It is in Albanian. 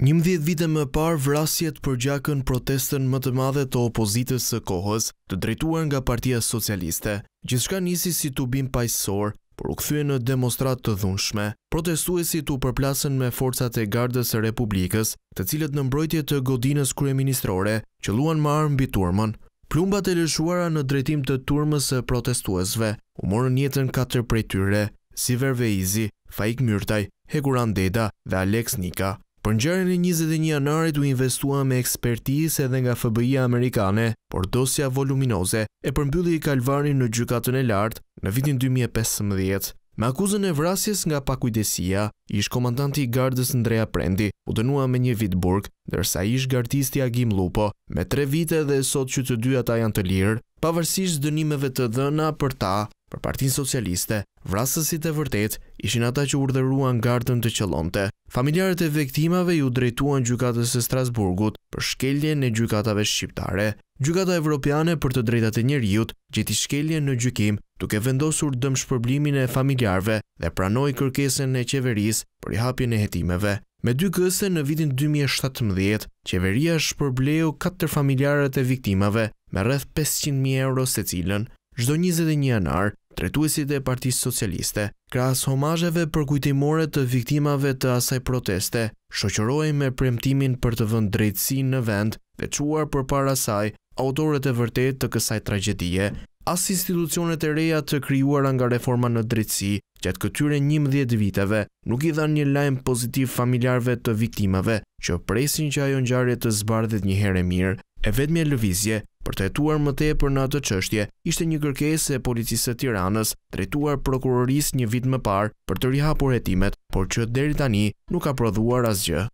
Një dhjetë vite më parë vrasjet përgjakën protestën më të madhe të opozitës së kohës, të drejtuar nga partia socialiste. Gjithshka nisi si të bim pajësor, por u këthuje në demonstrat të dhunshme. Protestuesit u përplasën me forcat e gardës e republikës, të cilët në mbrojtje të godinës kryeministrore, që luan marë mbi turmën. Plumbat e lëshuara në drejtim të turmës e protestuesve, u morën jetën 4 prej tyre, si Verveizi, Faik Myrtaj, Heguran Deda dhe Alex Nika. Për njërën e 21 janarit u investua me ekspertise edhe nga fbi Amerikane, por dosja voluminoze e përmbylli i kalvarin në gjukatën e lartë në vitin 2015. Me akuzën e vrasjes nga pakujdesia, ish komandanti i gardës Ndreja Prendi u dënua me një vit burg, dërsa ish gardisti Agim Lupo, me tre vite dhe sot që të dy ata janë të lirë, pavërsisht dënimeve të dhëna për ta Për partin socialiste, vrasësit e vërtet ishin ata që urderuan gardën të qëllonte. Familjarët e vektimave ju drejtuan gjykatës e Strasburgut për shkelje në gjykatave shqiptare. Gjykata Evropiane për të drejtat e njeriut gjeti shkelje në gjykim duke vendosur dëm shpërblimin e familjarve dhe pranoj kërkesen e qeveris për i hapjen e jetimeve. Me dy këse në vitin 2017, qeveria shpërbleu 4 familjarët e viktimave me rrëth 500.000 euro se cilën, Çdo 21 janar, tretuesit e Partisë Socialiste, krahas homazheve kujtimore të viktimave të asaj proteste, shoqërohen me premtimin për të vënë drejtësi në vend, veçuar përpara saj autorët e vërtet të kësaj tragjedie, as institucionet e reja të krijuara nga reforma në drejtësi gjatë këtyre 11 viteve nuk i dhanë një lajm pozitiv familjarve të viktimave që presin që ajo ngjarje të zbardhet një herë mirë. E vetmja lëvizje për të etuar më tepër në atë çështje, ishte një kërkesë e policisë së Tiranës, drejtuar prokurorisë një vit më parë për të rihapur hetimet, por që deri tani nuk ka prodhuar asgjë.